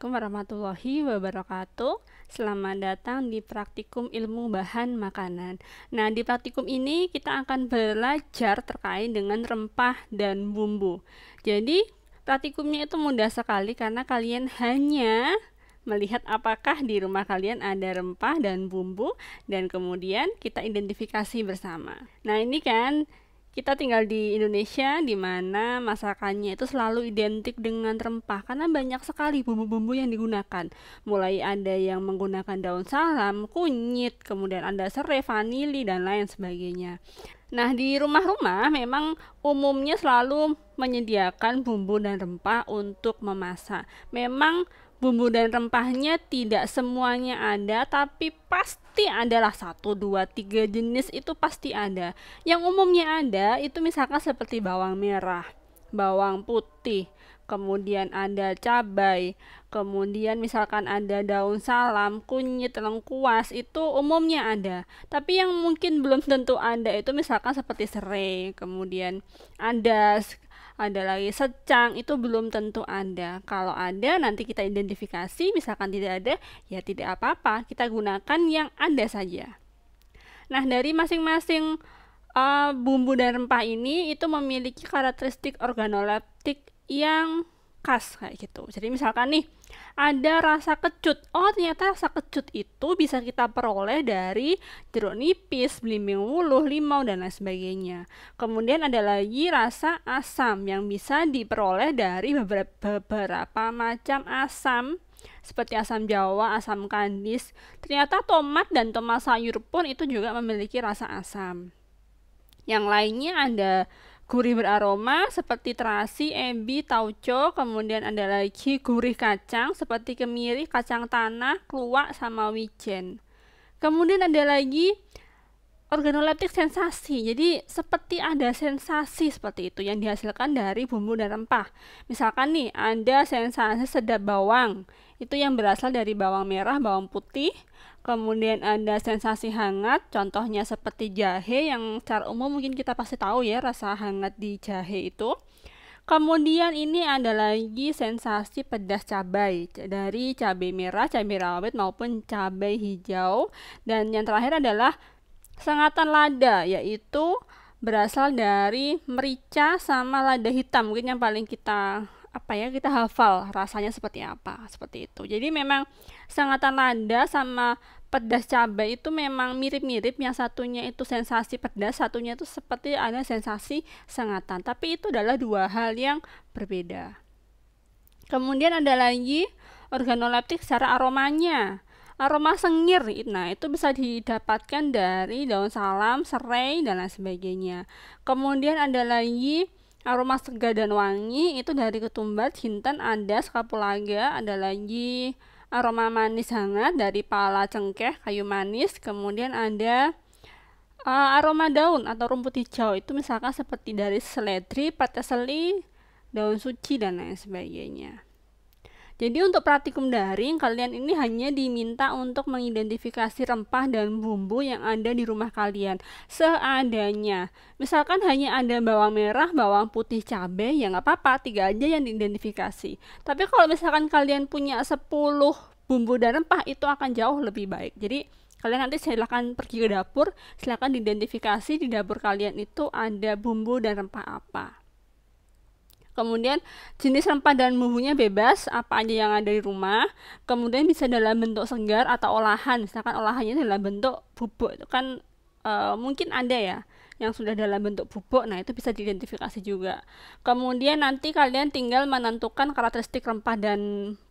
Assalamualaikum warahmatullahi wabarakatuh. Selamat datang di praktikum ilmu bahan makanan. Nah, di praktikum ini kita akan belajar terkait dengan rempah dan bumbu. Jadi, praktikumnya itu mudah sekali karena kalian hanya melihat apakah di rumah kalian ada rempah dan bumbu dan kemudian kita identifikasi bersama. Nah, ini kan kita tinggal di Indonesia di mana masakannya itu selalu identik dengan rempah karena banyak sekali bumbu-bumbu yang digunakan. Mulai ada yang menggunakan daun salam, kunyit, kemudian ada serai, vanili dan lain sebagainya. Nah, di rumah-rumah memang umumnya selalu menyediakan bumbu dan rempah untuk memasak. Memang bumbu dan rempahnya tidak semuanya ada, tapi pasti adalah satu, dua, tiga jenis itu pasti ada. Yang umumnya ada itu misalkan seperti bawang merah, bawang putih, kemudian ada cabai, kemudian misalkan ada daun salam, kunyit, lengkuas itu umumnya ada. Tapi yang mungkin belum tentu ada itu misalkan seperti serai, kemudian ada ada lagi secang itu belum tentu ada. Kalau ada nanti kita identifikasi, misalkan tidak ada ya tidak apa-apa, kita gunakan yang ada saja. Nah, dari masing-masing uh, bumbu dan rempah ini itu memiliki karakteristik organoleptik yang khas kayak gitu. Jadi misalkan nih ada rasa kecut. Oh, ternyata rasa kecut itu bisa kita peroleh dari jeruk nipis, belimbing wuluh, limau dan lain sebagainya. Kemudian ada lagi rasa asam yang bisa diperoleh dari beberapa, beberapa macam asam seperti asam jawa, asam kandis. Ternyata tomat dan tomat sayur pun itu juga memiliki rasa asam. Yang lainnya ada gurih beraroma seperti terasi, embi, tauco, kemudian ada lagi gurih kacang seperti kemiri, kacang tanah, keluak, sama wijen. Kemudian ada lagi organoleptik sensasi. Jadi seperti ada sensasi seperti itu yang dihasilkan dari bumbu dan rempah. Misalkan nih ada sensasi sedap bawang. Itu yang berasal dari bawang merah, bawang putih, Kemudian ada sensasi hangat, contohnya seperti jahe yang secara umum mungkin kita pasti tahu ya rasa hangat di jahe itu. Kemudian ini ada lagi sensasi pedas cabai dari cabai merah, cabai rawit maupun cabai hijau. Dan yang terakhir adalah sengatan lada yaitu berasal dari merica sama lada hitam mungkin yang paling kita apa ya kita hafal rasanya seperti apa seperti itu jadi memang sengatan lada sama pedas cabai itu memang mirip-mirip yang satunya itu sensasi pedas satunya itu seperti ada sensasi sengatan tapi itu adalah dua hal yang berbeda kemudian ada lagi organoleptik secara aromanya aroma sengir nah itu bisa didapatkan dari daun salam serai dan lain sebagainya kemudian ada lagi aroma segar dan wangi itu dari ketumbar jintan ada skapulaga ada lagi aroma manis hangat dari pala cengkeh kayu manis kemudian ada uh, aroma daun atau rumput hijau itu misalkan seperti dari seledri, pateseli, daun suci dan lain sebagainya jadi untuk praktikum daring, kalian ini hanya diminta untuk mengidentifikasi rempah dan bumbu yang ada di rumah kalian seadanya. Misalkan hanya ada bawang merah, bawang putih, cabai, ya nggak apa-apa, tiga aja yang diidentifikasi. Tapi kalau misalkan kalian punya 10 bumbu dan rempah, itu akan jauh lebih baik. Jadi kalian nanti silahkan pergi ke dapur, silahkan diidentifikasi di dapur kalian itu ada bumbu dan rempah apa kemudian jenis rempah dan bumbunya bebas apa aja yang ada di rumah kemudian bisa dalam bentuk segar atau olahan misalkan olahannya dalam bentuk bubuk itu kan e, mungkin ada ya yang sudah dalam bentuk bubuk nah itu bisa diidentifikasi juga kemudian nanti kalian tinggal menentukan karakteristik rempah dan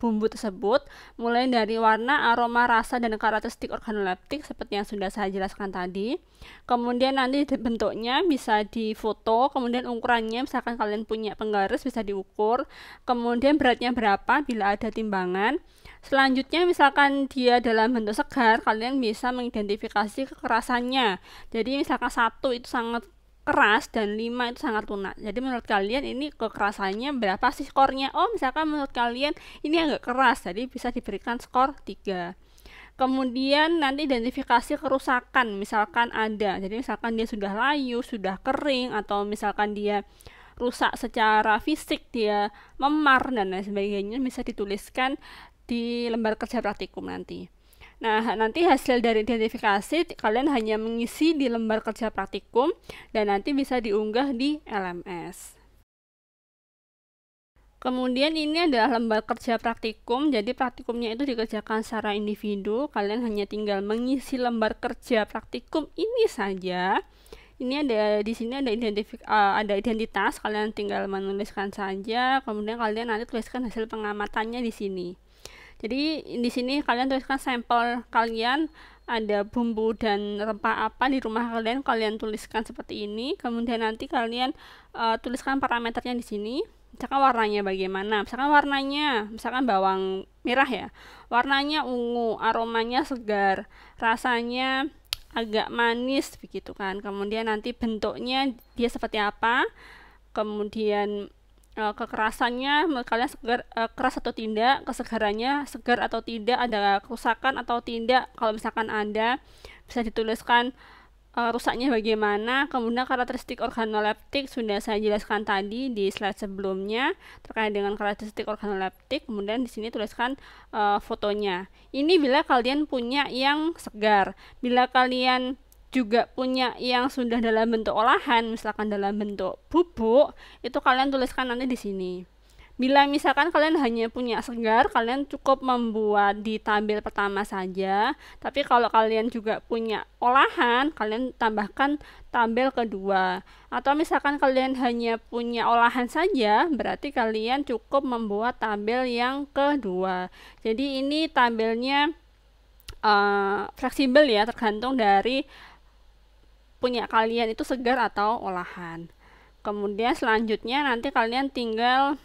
bumbu tersebut mulai dari warna aroma rasa dan karakteristik organoleptik seperti yang sudah saya jelaskan tadi kemudian nanti bentuknya bisa difoto kemudian ukurannya misalkan kalian punya penggaris bisa diukur kemudian beratnya berapa bila ada timbangan Selanjutnya, misalkan dia dalam bentuk segar, kalian bisa mengidentifikasi kekerasannya. Jadi, misalkan satu itu sangat keras dan lima itu sangat lunak. Jadi menurut kalian ini kekerasannya berapa sih skornya? Oh, misalkan menurut kalian ini agak keras, jadi bisa diberikan skor tiga Kemudian nanti identifikasi kerusakan misalkan ada. Jadi misalkan dia sudah layu, sudah kering atau misalkan dia rusak secara fisik, dia memar dan lain sebagainya bisa dituliskan di lembar kerja praktikum nanti. Nah, nanti hasil dari identifikasi kalian hanya mengisi di lembar kerja praktikum dan nanti bisa diunggah di LMS. Kemudian ini adalah lembar kerja praktikum, jadi praktikumnya itu dikerjakan secara individu, kalian hanya tinggal mengisi lembar kerja praktikum ini saja. Ini ada di sini ada identifik eh, ada identitas, kalian tinggal menuliskan saja, kemudian kalian nanti tuliskan hasil pengamatannya di sini. Jadi di sini kalian tuliskan sampel kalian ada bumbu dan rempah apa di rumah kalian kalian tuliskan seperti ini kemudian nanti kalian uh, tuliskan parameternya di sini misalkan warnanya bagaimana misalkan warnanya misalkan bawang merah ya warnanya ungu aromanya segar rasanya agak manis begitu kan kemudian nanti bentuknya dia seperti apa kemudian uh, kekerasannya kalian segar uh, keras atau tidak kesegarannya segar atau tidak ada kerusakan atau tidak kalau misalkan ada bisa dituliskan uh, rusaknya bagaimana kemudian karakteristik organoleptik sudah saya jelaskan tadi di slide sebelumnya terkait dengan karakteristik organoleptik kemudian di sini tuliskan uh, fotonya ini bila kalian punya yang segar bila kalian juga punya yang sudah dalam bentuk olahan, misalkan dalam bentuk bubuk, itu kalian tuliskan nanti di sini. Bila misalkan kalian hanya punya segar, kalian cukup membuat di tabel pertama saja. Tapi kalau kalian juga punya olahan, kalian tambahkan tabel kedua. Atau misalkan kalian hanya punya olahan saja, berarti kalian cukup membuat tabel yang kedua. Jadi ini tabelnya uh, fleksibel ya, tergantung dari punya kalian itu segar atau olahan. Kemudian selanjutnya nanti kalian tinggal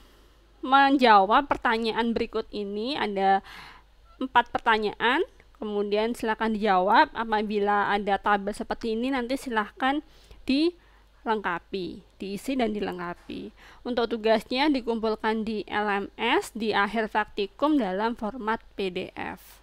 menjawab pertanyaan berikut ini ada empat pertanyaan. Kemudian silakan dijawab. Apabila ada tabel seperti ini nanti silahkan dilengkapi, diisi dan dilengkapi. Untuk tugasnya dikumpulkan di LMS di akhir praktikum dalam format PDF.